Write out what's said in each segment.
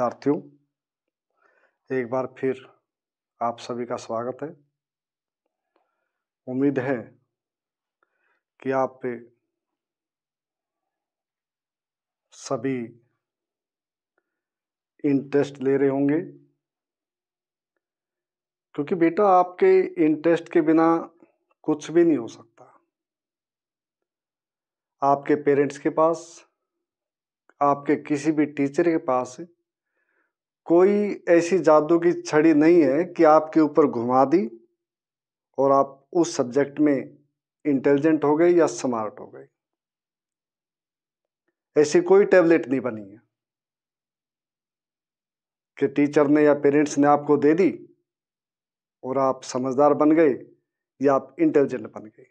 विद्यार्थियों एक बार फिर आप सभी का स्वागत है उम्मीद है कि आप सभी इंटरेस्ट ले रहे होंगे क्योंकि बेटा आपके इंटरेस्ट के बिना कुछ भी नहीं हो सकता आपके पेरेंट्स के पास आपके किसी भी टीचर के पास कोई ऐसी जादू की छड़ी नहीं है कि आपके ऊपर घुमा दी और आप उस सब्जेक्ट में इंटेलिजेंट हो गए या स्मार्ट हो गए ऐसी कोई टैबलेट नहीं बनी है कि टीचर ने या पेरेंट्स ने आपको दे दी और आप समझदार बन गए या आप इंटेलिजेंट बन गए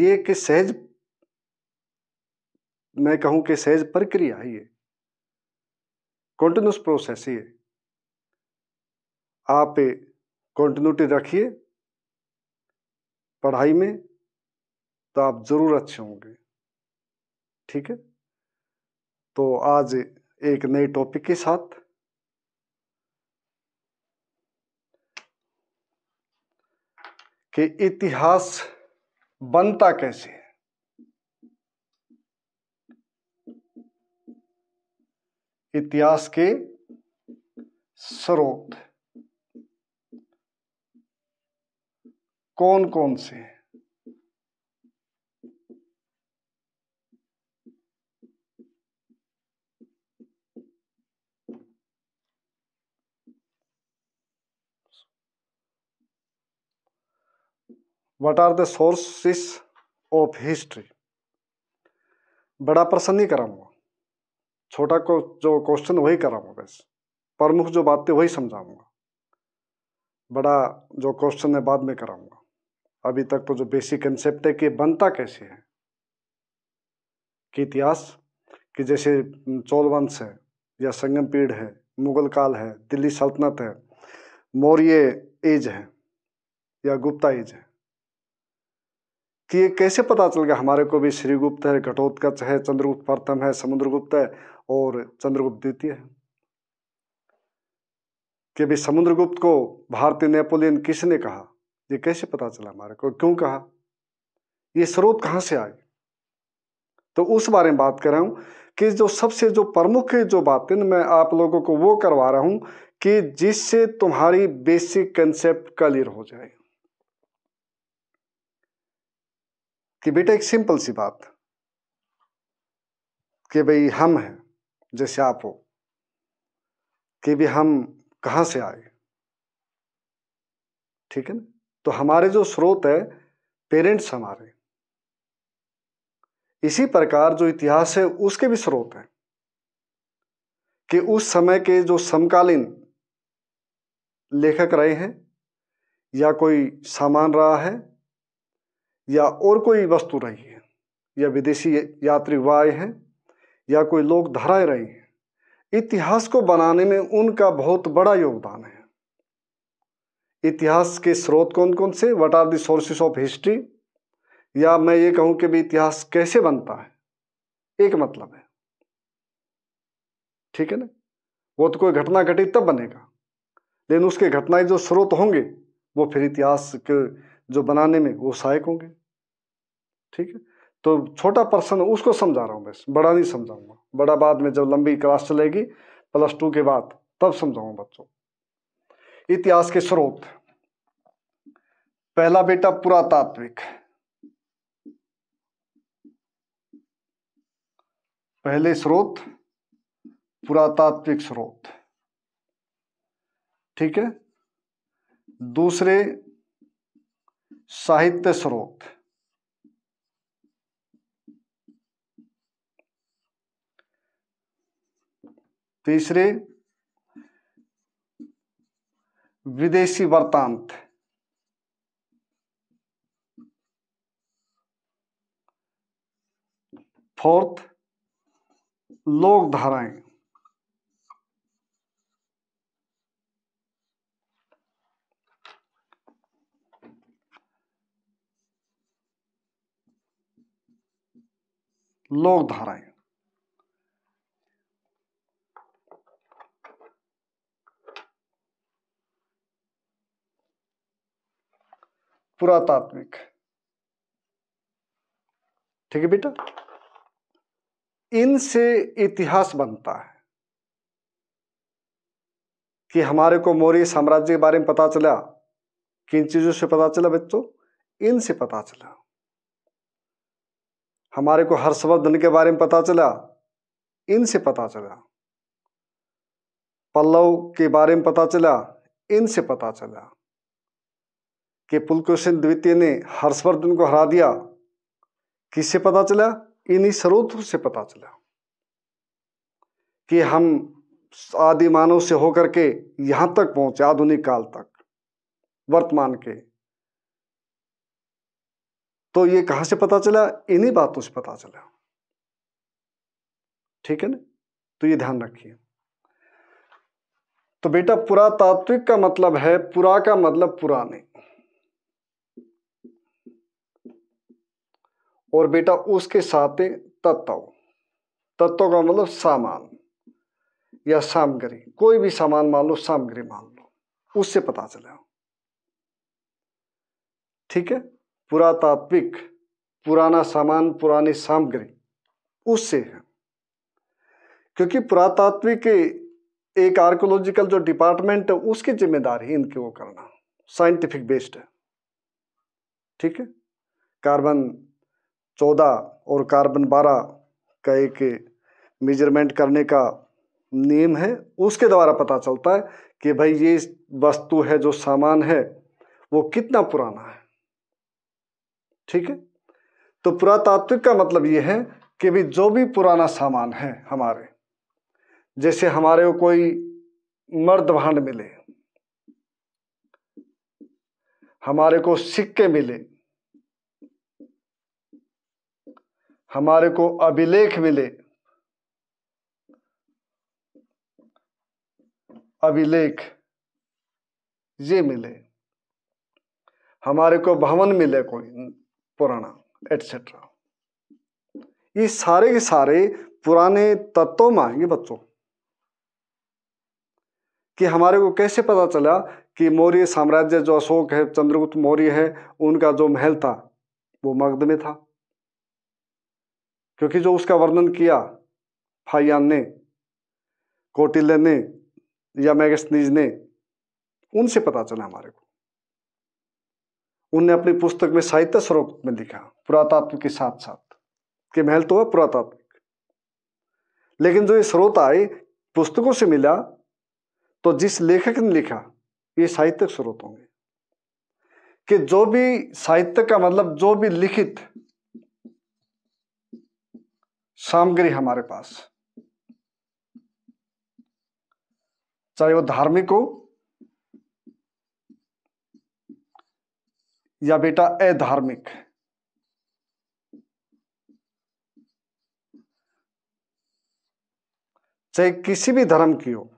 ये कि सहज मैं कहूं कि सहज प्रक्रिया है ये कॉन्टिन्यूस प्रोसेस है आप कॉन्टिन्यूटी रखिए पढ़ाई में तो आप ज़रूर अच्छे होंगे ठीक है तो आज एक नए टॉपिक के साथ कि इतिहास बनता कैसे इतिहास के स्रोत कौन कौन से हैं what are the of history बड़ा प्रसन्नी करा कराऊंगा छोटा को जो क्वेश्चन वही कराऊंगा बस प्रमुख जो बातें वही समझाऊंगा बड़ा जो क्वेश्चन है बाद में कराऊंगा अभी तक तो जो बेसिक कंसेप्ट है कि बनता कैसे है कि इतिहास कि जैसे चोल वंश है या संगम पीढ़ है मुगल काल है दिल्ली सल्तनत है मौर्य एज है या गुप्ता एज है कि ये कैसे पता चल गया हमारे को भी श्रीगुप्त है घटोत्कच है चंद्रगुप्त प्रथम है समुद्रगुप्त है और चंद्रगुप्त द्वितीय है कि भी समुद्रगुप्त को भारतीय नेपोलियन किसने कहा ये कैसे पता चला हमारे को क्यों कहा ये स्रोत कहां से आए तो उस बारे में बात कर रहा हूं कि जो सबसे जो प्रमुख जो बातें मैं आप लोगों को वो करवा रहा हूं कि जिससे तुम्हारी बेसिक कंसेप्ट क्लियर हो जाए कि बेटा एक सिंपल सी बात कि भाई हम हैं जैसे आप हो कि भी हम कहाँ से आए ठीक है ना तो हमारे जो स्रोत है पेरेंट्स हमारे इसी प्रकार जो इतिहास है उसके भी स्रोत हैं कि उस समय के जो समकालीन लेखक रहे हैं या कोई सामान रहा है या और कोई वस्तु रही है या विदेशी यात्री हुआ आए हैं या कोई लोक धाराएं रही हैं इतिहास को बनाने में उनका बहुत बड़ा योगदान है इतिहास के स्रोत कौन कौन से what are sources of history या मैं ये कहूं कि भी इतिहास कैसे बनता है एक मतलब है ठीक है ना वो तो कोई घटना घटी तब बनेगा लेकिन उसके घटनाएं जो स्रोत होंगे वो फिर इतिहास के जो बनाने में वो सहायक होंगे ठीक है तो छोटा पर्सन उसको समझा रहा हूँ बस बड़ा नहीं समझाऊंगा बड़ा बाद में जब लंबी क्लास चलेगी प्लस टू के बाद तब समझाऊंगा बच्चों इतिहास के स्रोत पहला बेटा पुरातात्विक पहले स्रोत पुरातात्विक स्रोत ठीक है दूसरे साहित्य स्रोत तीसरे विदेशी वर्तांत फोर्थ लोक धाराएं लोक धाराएं पुरातात्विक ठीक है बेटा इनसे इतिहास बनता है कि हमारे को मौर्य साम्राज्य के बारे में पता चला किन चीजों से पता चला बच्चों इनसे पता चला हमारे को हर्षवर्धन के बारे में पता चला इनसे पता चला पल्लव के बारे में पता चला इनसे पता चला कि पुलकेशन द्वितीय ने हर्षवर्धन को हरा दिया किससे पता चला इन्हीं स्रोतों से पता चला कि हम आदि मानव से होकर के यहां तक पहुंचे आधुनिक काल तक वर्तमान के तो ये कहां से पता चला इन्हीं बातों से पता चला ठीक है ना तो ये ध्यान रखिए तो बेटा पुरातात्विक का मतलब है पुरा का मतलब पुराने और बेटा उसके साथ तत्व तत्व का मतलब सामान या सामग्री कोई भी सामान मान लो सामग्री मान लो उससे पता चले ठीक है पुरातात्विक पुराना सामान पुरानी सामग्री उससे है क्योंकि पुरातात्विक एक आर्कोलॉजिकल जो डिपार्टमेंट है उसकी जिम्मेदारी इनके वो करना साइंटिफिक बेस्ड है ठीक है कार्बन चौदह और कार्बन बारह का एक मेजरमेंट करने का नियम है उसके द्वारा पता चलता है कि भाई ये वस्तु है जो सामान है वो कितना पुराना है ठीक है तो पुरातात्विक का मतलब ये है कि भी जो भी पुराना सामान है हमारे जैसे हमारे को कोई मर्द भांड मिले हमारे को सिक्के मिले हमारे को अभिलेख मिले अभिलेख ये मिले हमारे को भवन मिले कोई पुराना एटसेट्रा ये सारे के सारे पुराने तत्वों में आएंगे बच्चों कि हमारे को कैसे पता चला कि मौर्य साम्राज्य जो अशोक है चंद्रगुप्त मौर्य है उनका जो महल था वो मगध में था क्योंकि जो उसका वर्णन किया फाइयान ने कौटिल्य ने या मैगस्नीज ने उनसे पता चला हमारे को उनने अपनी पुस्तक में साहित्य स्वरूप में लिखा पुरातात्व के साथ साथ के महल तो है पुरातात्विक लेकिन जो ये स्रोत आए पुस्तकों से मिला तो जिस लेखक ने लिखा ये साहित्यिक स्रोत होंगे कि जो भी साहित्य का मतलब जो भी लिखित सामग्री हमारे पास चाहे वो धार्मिक हो या बेटा अधार्मिक चाहे किसी भी धर्म की हो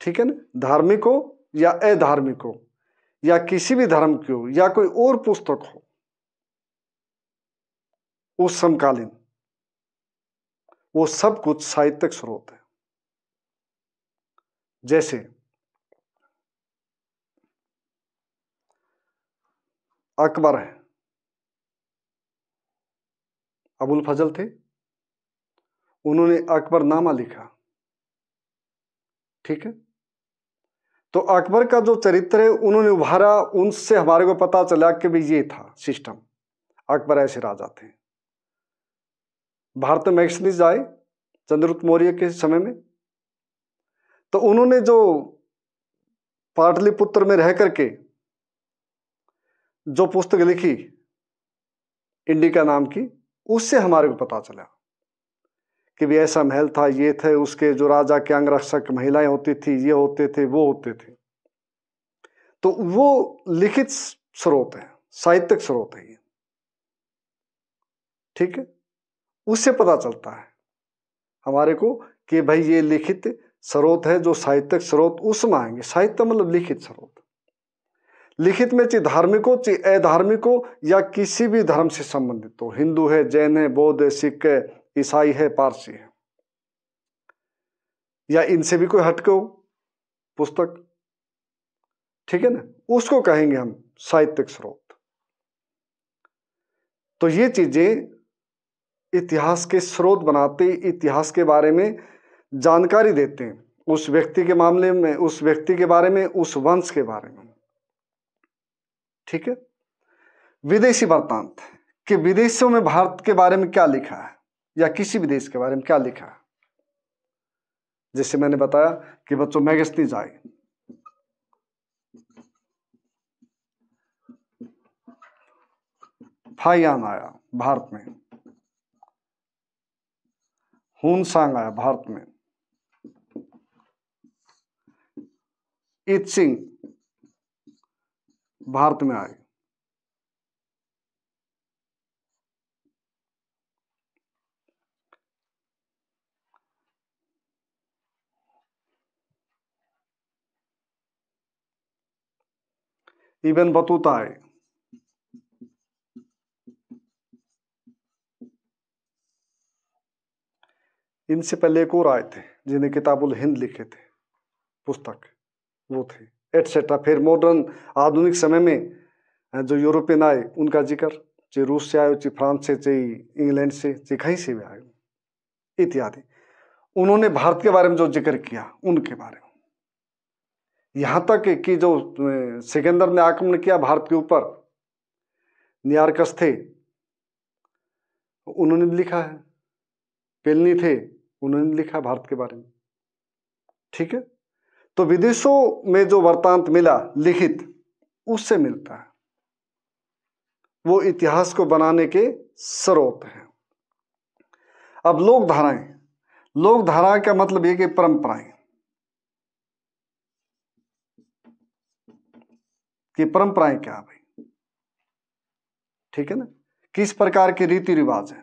ठीक है ना धार्मिक हो या अधार्मिक हो या किसी भी धर्म की हो या कोई और पुस्तक हो वो समकालीन वो सब कुछ साहित्यिक स्रोत है जैसे अकबर है अबुल फजल थे उन्होंने अकबर नामा लिखा ठीक है तो अकबर का जो चरित्र है उन्होंने उभारा उनसे हमारे को पता चला कि भाई ये था सिस्टम अकबर ऐसे राजा थे भारत में एक्सनिस आए चंद्रगुप्त मौर्य के समय में तो उन्होंने जो पाटलिपुत्र में रह करके जो पुस्तक लिखी इंडिका नाम की उससे हमारे को पता चला कि भी ऐसा महल था ये थे उसके जो राजा के अंगरक्षक महिलाएं होती थी ये होते थे वो होते थे तो वो लिखित स्रोत है साहित्यिक स्रोत है ये ठीक है उससे पता चलता है हमारे को कि भाई ये लिखित स्रोत है जो साहित्यिक स्रोत उसमें आएंगे साहित्य मतलब लिखित स्रोत लिखित में चाहे धार्मिक हो चाहे अधार्मिक हो या किसी भी धर्म से संबंधित हो हिंदू है जैन है बौद्ध है सिख है ईसाई है पारसी है या इनसे भी कोई हटके हो पुस्तक ठीक है ना उसको कहेंगे हम साहित्यिक स्रोत तो ये चीजें इतिहास के स्रोत बनाते इतिहास के बारे में जानकारी देते हैं उस व्यक्ति के मामले में उस व्यक्ति के बारे में उस वंश के बारे में ठीक है विदेशी वर्तांत कि विदेशों में भारत के बारे में क्या लिखा है या किसी विदेश के बारे में क्या लिखा है जैसे मैंने बताया कि बच्चों मैगस्ती जाए फाइयान आया भारत में हुनसांग आया भारत में इत्सिंग भारत में आए इवन बतूता आए इनसे पहले एक और आए थे जिन्हें किताबुल हिंद लिखे थे पुस्तक वो थे एटसेट्रा फिर मॉडर्न आधुनिक समय में जो यूरोपियन आए उनका जिक्र चाहे रूस से आए चाहे फ्रांस से चाहे इंग्लैंड से चाहे कहीं से भी आए इत्यादि उन्होंने भारत के बारे में जो जिक्र किया उनके बारे में यहाँ तक कि जो सिकंदर ने आक्रमण किया भारत के ऊपर नियारकस थे उन्होंने भी लिखा है पेलनी थे उन्होंने लिखा भारत के बारे में ठीक है तो विदेशों में जो वर्तांत मिला लिखित उससे मिलता है वो इतिहास को बनाने के स्रोत हैं अब लोक धाराएं लोक धाराएं का मतलब ये कि परंपराएं कि परंपराएं क्या भाई ठीक है ना किस प्रकार के रीति रिवाज है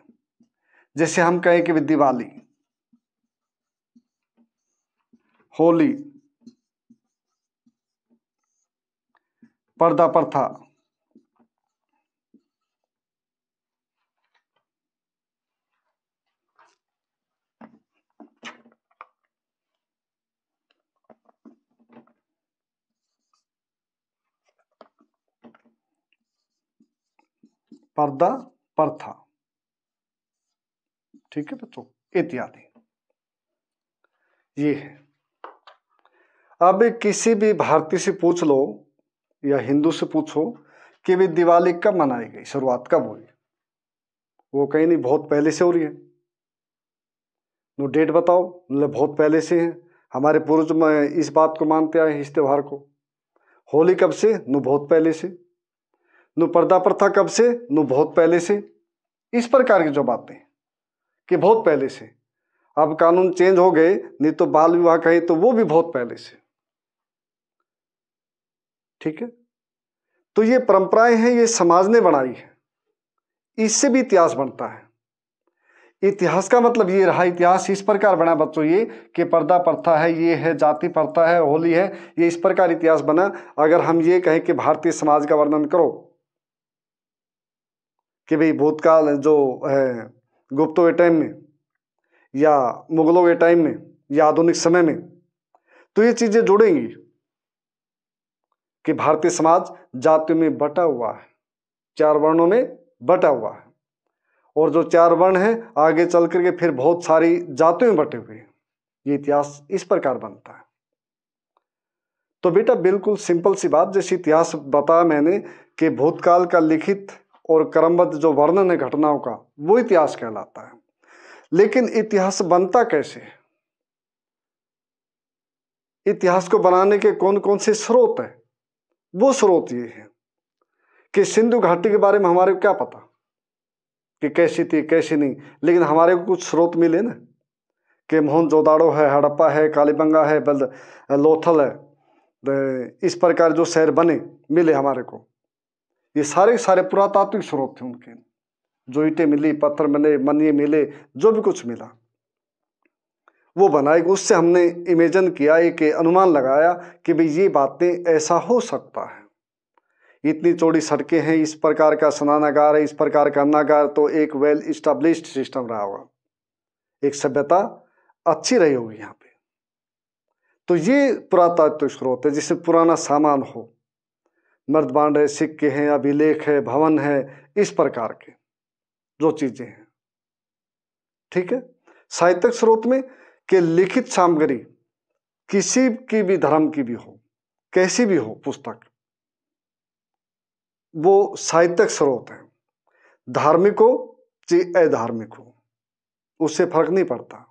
जैसे हम कहें कि दिवाली होली पर्दा प्रथा पर्दा प्रथा ठीक है बच्चों इत्यादि ये है अब किसी भी भारतीय से पूछ लो या हिंदू से पूछो कि भी दिवाली कब मनाई गई शुरुआत कब हुई वो कहीं नहीं बहुत पहले से हो रही है नो डेट बताओ मतलब बहुत पहले से है हमारे पूर्वज में इस बात को मानते आए इस त्यौहार को होली कब से नो बहुत पहले से नो पर्दा प्रथा कब से नो बहुत पहले से इस प्रकार की जो बातें कि बहुत पहले से अब कानून चेंज हो गए नहीं तो बाल विवाह कहे तो वो भी बहुत पहले से ठीक है तो ये परंपराएं हैं ये समाज ने बनाई है इससे भी इतिहास बनता है इतिहास का मतलब ये रहा इतिहास इस प्रकार बना बच्चों ये कि पर्दा प्रथा है ये है जाति प्रथा है होली है ये इस प्रकार इतिहास बना अगर हम ये कहें कि भारतीय समाज का वर्णन करो कि भाई भूतकाल जो है गुप्तों के टाइम में या मुगलों के टाइम में या आधुनिक समय में तो ये चीज़ें जुड़ेंगी कि भारतीय समाज जातियों में बटा हुआ है चार वर्णों में बटा हुआ है और जो चार वर्ण हैं आगे चल करके फिर बहुत सारी जातियों में बटे हुए हैं ये इतिहास इस प्रकार बनता है तो बेटा बिल्कुल सिंपल सी बात जैसे इतिहास बताया मैंने कि भूतकाल का लिखित और क्रमबद्ध जो वर्णन है घटनाओं का वो इतिहास कहलाता है लेकिन इतिहास बनता कैसे इतिहास को बनाने के कौन कौन से स्रोत हैं वो स्रोत ये है कि सिंधु घाटी के बारे में हमारे को क्या पता कि कैसी थी कैसी नहीं लेकिन हमारे को कुछ स्रोत मिले ना कि मोहन जोदाड़ो है हड़प्पा है कालीबंगा है बल लोथल है तो इस प्रकार जो शहर बने मिले हमारे को ये सारे सारे पुरातात्विक स्रोत थे उनके जो ईटे मिली पत्थर मिले मनिए मिले जो भी कुछ मिला वो बनाई उससे हमने इमेजन किया एक अनुमान लगाया कि भाई ये बातें ऐसा हो सकता है इतनी चौड़ी सड़कें हैं इस प्रकार का स्नानागार है इस प्रकार का अन्नागार तो एक वेल इस्टब्लिश्ड सिस्टम रहा होगा एक सभ्यता अच्छी रही होगी यहाँ पे तो ये पुरातत्व स्रोत है जिसमें पुराना सामान हो मर्द बांड है सिक्के हैं अभिलेख है भवन है इस प्रकार के जो चीज़ें हैं ठीक है साहित्यिक स्रोत में कि लिखित सामग्री किसी की भी धर्म की भी हो कैसी भी हो पुस्तक वो साहित्यिक स्रोत है धार्मिक हो चाहे अधार्मिक हो उससे फर्क नहीं पड़ता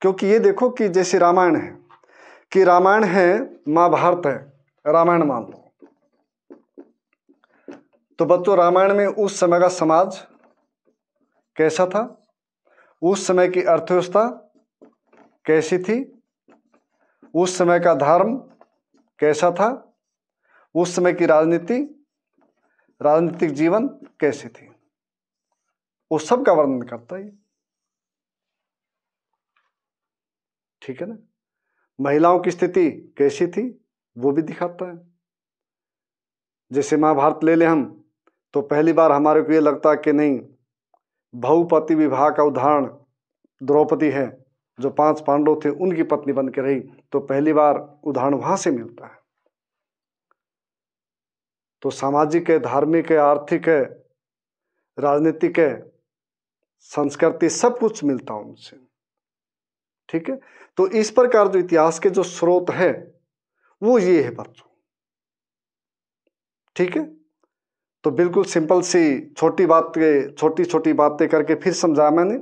क्योंकि ये देखो कि जैसे रामायण है कि रामायण है महाभारत है रामायण मान लो तो बच्चों रामायण में उस समय का समाज कैसा था उस समय की अर्थव्यवस्था कैसी थी उस समय का धर्म कैसा था उस समय की राजनीति राजनीतिक जीवन कैसी थी उस सब का वर्णन करता है ठीक है ना महिलाओं की स्थिति कैसी थी वो भी दिखाता है जैसे महाभारत ले ले हम तो पहली बार हमारे को ये लगता है कि नहीं बहुपति विवाह का उदाहरण द्रौपदी है जो पांच पांडव थे उनकी पत्नी बन के रही तो पहली बार उदाहरण वहां से मिलता है तो सामाजिक है धार्मिक है आर्थिक है राजनीतिक है संस्कृति सब कुछ मिलता है उनसे ठीक है तो इस प्रकार जो इतिहास के जो स्रोत है वो ये है बच्चों ठीक है तो बिल्कुल सिंपल सी छोटी बात छोटी छोटी बातें करके फिर समझाया मैंने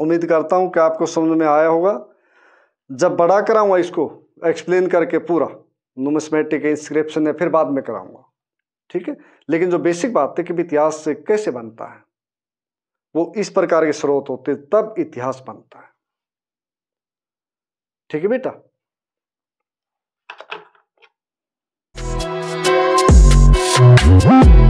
उम्मीद करता हूँ कि आपको समझ में आया होगा जब बड़ा कराऊंगा इसको एक्सप्लेन करके पूरा नोमस्मेटिक इंस्क्रिप्शन या फिर बाद में कराऊंगा ठीक है लेकिन जो बेसिक बात है कि इतिहास से कैसे बनता है वो इस प्रकार के स्रोत होते तब इतिहास बनता है ठीक है बेटा Mm-hmm.